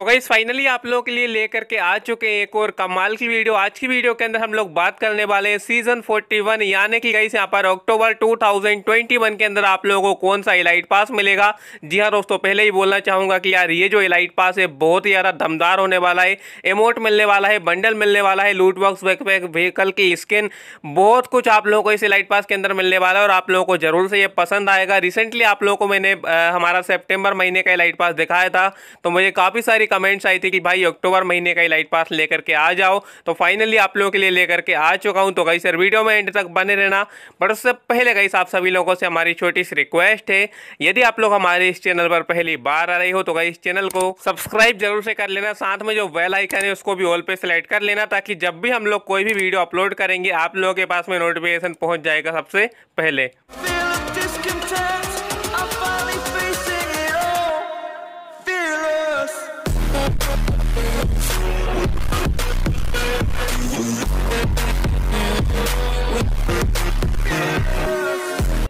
तो गई फाइनली आप लोगों के लिए लेकर के आ चुके हैं एक और कमाल की वीडियो आज की वीडियो के अंदर हम लोग बात करने वाले हैं सीजन 41 यानी कि गई यहाँ पर अक्टूबर 2021 के अंदर आप लोगों को कौन सा इलाइट पास मिलेगा जी हाँ दोस्तों पहले ही बोलना चाहूँगा कि यार ये जो इलाइट पास है बहुत ही ज़्यादा दमदार होने वाला है एमोट मिलने वाला है बंडल मिलने वाला है लूट बॉक्स व्हीकल की स्किन बहुत कुछ आप लोगों को इस इलाइट पास के अंदर मिलने वाला है और आप लोगों को जरूर से ये पसंद आएगा रिसेंटली आप लोगों को मैंने हमारा सेप्टेम्बर महीने का इलाइट पास दिखाया था तो मुझे काफ़ी सारी काफ़ी कमेंट्स आई थी कि भाई अक्टूबर महीने का ही लाइट पास लेकर के आ जाओ तो फाइनली आप लोगों के लिए लेकर के आ चुका हूँ तो कहीं सर वीडियो में एंड तक बने रहना बट उससे पहले कहीं आप सभी लोगों से हमारी छोटी सी रिक्वेस्ट है यदि आप लोग हमारे इस चैनल पर पहली बार आ रही हो तो कहीं इस चैनल को सब्सक्राइब जरूर से कर लेना साथ में जो वेल आइकन है उसको भी ऑल पे सेलेक्ट कर लेना ताकि जब भी हम लोग कोई भी वीडियो अपलोड करेंगे आप लोगों के पास में नोटिफिकेशन पहुंच जाएगा सबसे पहले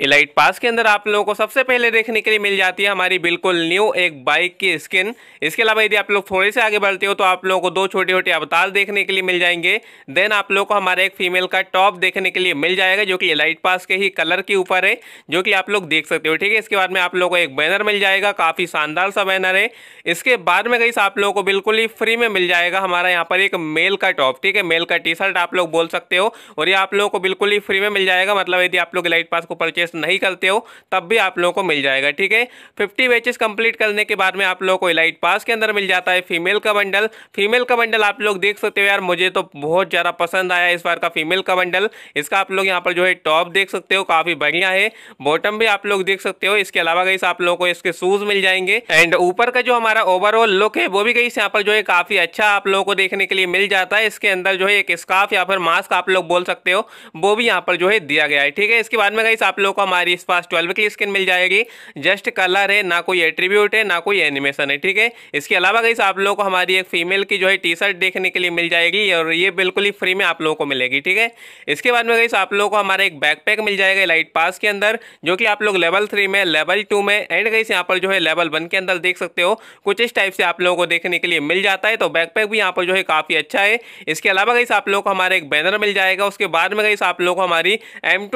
इलाइट पास के अंदर आप लोगों को सबसे पहले देखने के लिए मिल जाती है हमारी बिल्कुल न्यू एक बाइक की स्किन इसके अलावा यदि आप लोग थोड़े से आगे बढ़ते हो तो आप लोगों को दो छोटे छोटे अवतार देखने के लिए मिल जाएंगे देन आप लोगों को हमारे एक फीमेल का टॉप देखने के लिए मिल जाएगा जो कि इलाइट पास के ही कलर के ऊपर है जो कि आप लोग देख सकते हो ठीक है इसके बाद में आप लोगों को एक बैनर मिल जाएगा काफ़ी शानदार सा बैनर है इसके बाद में कहीं आप लोगों को बिल्कुल ही फ्री में मिल जाएगा हमारा यहाँ पर एक मेल का टॉप ठीक है मेल का टी शर्ट आप लोग बोल सकते हो और ये आप लोगों को बिल्कुल ही फ्री में मिल जाएगा मतलब यदि आप लोग इलाइट पास को परचेस नहीं करते हो तब भी आप लोगों को मिल जाएगा ठीक है फिफ्टी बैचेस कंप्लीट करने के बाद में आप लोगों को इलाइट पास के अंदर मिल जाता है फीमेल का बंडल फीमेल का बंडल आप लोग देख सकते हो यार मुझे तो बहुत ज़्यादा पसंद आया इस बार का फीमेल का बंडल इसका आप लोग यहाँ पर जो है टॉप देख सकते हो काफ़ी बढ़िया है बॉटम भी आप लोग देख सकते हो इसके अलावा कहीं आप लोगों को इसके शूज़ मिल जाएंगे एंड ऊपर का जो हमारा ओवरऑल लुक है वो भी गई यहाँ पर जो है काफ़ी अच्छा आप लोगों को देखने के लिए मिल जाता है इसके अंदर जो है एक स्काफ या फिर मास्क आप लोग बोल सकते हो वो भी यहाँ पर जो है दिया गया है ठीक है इसके बाद में कहीं आप लोगों का हमारी इस पास ट्वेल्व की स्किन मिल जाएगी जस्ट कलर है ना कोई एट्रीब्यूट है ना कोई एनिमेशन है ठीक है इसके अलावा गई आप लोगों को हमारी एक फीमेल की जो है टी शर्ट देखने के लिए मिल जाएगी और ये बिल्कुल ही फ्री में आप लोगों को मिलेगी ठीक है इसके बाद में गई आप लोगों को हमारा एक बैकपैक मिल जाएगा लाइट पास के अंदर जो कि आप लोग लेवल थ्री में लेवल टू में एंड गई यहाँ पर जो है लेवल वन के अंदर देख सकते हो कुछ इस टाइप से आप लोगों को देखने के लिए मिल जाता है तो बैकपैक भी यहाँ पर जो है काफ़ी अच्छा है इसके अलावा गई आप लोग को हमारा एक बैनर मिल जाएगा उसके बाद में गई आप लोग को हमारी एम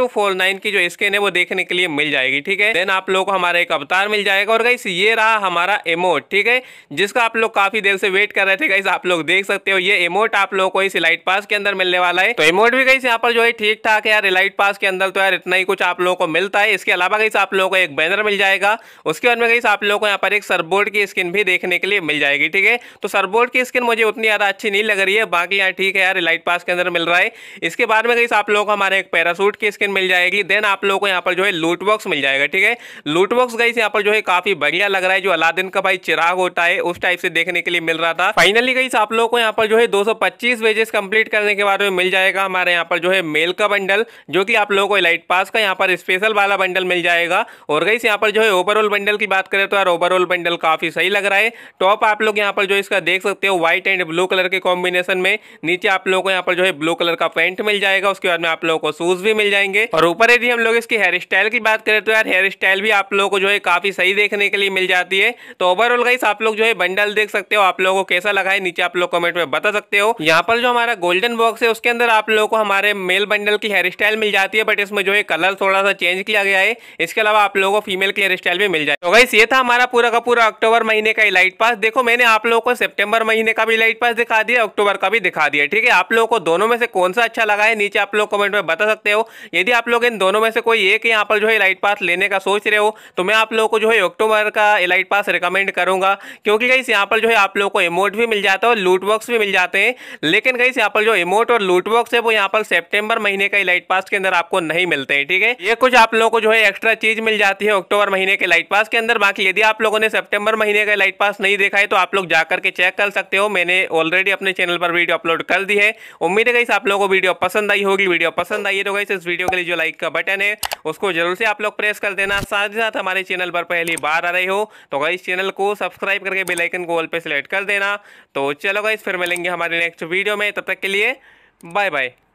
की जो स्किन है वो देखने के लिए मिल जाएगी ठीक है देन आप लोग को हमारा एक अवतार मिल जाएगा और गाइस ये रहा हमारा एमोट ठीक है जिसका आप लोग काफी देर से वेट कर रहे थे गाइस आप लोग देख सकते हो ये एमोट आप लोग को इस इलाइट पास के अंदर मिलने वाला है तो एमोट भी गई यहाँ पर जो है ठीक ठाक है यार इलाइट पास के अंदर तो यार इतना ही कुछ आप लोगों को मिलता है इसके अलावा गई आप लोगों को एक बैनर मिल जाएगा उसके बाद में गई आप लोगों को यहाँ पर एक सरबोर्ड की स्किन भी देखने के लिए मिल जाएगी ठीक है तो सरबोर्ड की स्किन मुझे उतनी ज्यादा अच्छी नहीं लग रही है बाकी यहाँ ठीक है यार इलाइट पास के अंदर मिल रहा है इसके बाद में गई आप लोगों को हमारे एक पैरासूट की स्किन मिल जाएगी देन आप लोगों को यहाँ पर पर जो है लूट बॉक्स मिल जाएगा ठीक है लूट बॉक्स गाइस यहाँ पर जो है काफी बढ़िया लग रहा है जो अलादीन का भाई चिराग होता है उस टाइप से देखने के लिए मिल रहा था फाइनली गई आप लोगों को यहाँ पर जो है दो सौ वेजेस कंप्लीट करने के बाद मिल जाएगा हमारे यहाँ पर जो है मेल का बंडल जो की आप लोगों को लाइट पास का यहाँ पर स्पेशल वाला बंडल मिल जाएगा और गई यहाँ पर जो है ओवरऑल बंडल की बात करें तो यार ओवरऑल बंडल काफी सही लग रहा है टॉप आप लोग यहाँ पर जो इसका देख सकते हो व्हाइट एंड ब्लू कलर के कॉम्बिनेशन में नीचे आप लोगों को यहाँ पर जो है ब्लू कलर का पेंट मिल जाएगा उसके बाद में आप लोगों को शूज भी मिल जाएंगे और ऊपर यदि हम लोग इसकी हेयर स्टाइल की बात करें तो यार हेयर स्टाइल भी आप लोगों को जो है काफ़ी सही देखने के लिए मिल जाती है तो ओवरऑल गाइस आप लोग जो है बंडल देख सकते हो आप लोगों को कैसा लगा है नीचे आप लोग कमेंट में बता सकते हो यहाँ पर जो हमारा गोल्डन बॉक्स है उसके अंदर आप लोगों को हमारे मेल बंडल की हेयर स्टाइल मिल जाती है बट इसमें जो है कलर थोड़ा सा चेंज किया गया है इसके अलावा आप लोगों को फीमेल की हेयर स्टाइल भी मिल जाए तो गाइस ये था हमारा पूरा का पूरा अक्टूबर महीने का लाइट पास देखो मैंने आप लोगों को सेप्टेम्बर महीने का भी लाइट पास दिखा दिया अक्टूबर का भी दिखा दिया ठीक है आप लोगों को दोनों में से कौन सा अच्छा लगा है नीचे आप लोग कमेंट में बता सकते हो यदि आप लोग इन दोनों में से कोई एक यहाँ पर जो है इलाइट पास लेने का सोच रहे हो तो मैं आप लोगों को जो है अक्टूबर का इलाइट पास रिकमेंड करूँगा क्योंकि कहीं यहाँ पर जो है आप लोग को इमोट भी मिल जाता है और लूटबॉक्स भी मिल जाते हैं लेकिन कहीं यहाँ पर जो इमोट और लूटबॉक्स है वो यहाँ पर सेप्टेम्बर महीने का इलाइट पास के अंदर आपको नहीं मिलते हैं ठीक है ये कुछ आप लोगों को जो है एक्स्ट्रा चीज़ मिल जाती है अक्टूबर महीने के लाइट पास के अंदर बाकी यदि आप लोगों ने सेप्टेम्बर महीने का लाइट पास नहीं देखा है तो आप लोग जाकर के चेक कर सकते हो मैंने ऑलरेडी अपने चैनल पर वीडियो अपलोड कर दी है उम्मीद है कहीं आप लोगों को वीडियो पसंद आई होगी वीडियो पसंद आई है तो कहीं इस वीडियो के लिए जो लाइक का बटन है उसको उसको जरूर से आप लोग प्रेस कर देना साथ ही साथ हमारे चैनल पर पहली बार आ रहे हो तो इस चैनल को सब्सक्राइब करके बेलाइकन को ऑल पर सिलेक्ट कर देना तो चलो गाइस फिर मिलेंगे हमारे नेक्स्ट वीडियो में तब तक के लिए बाय बाय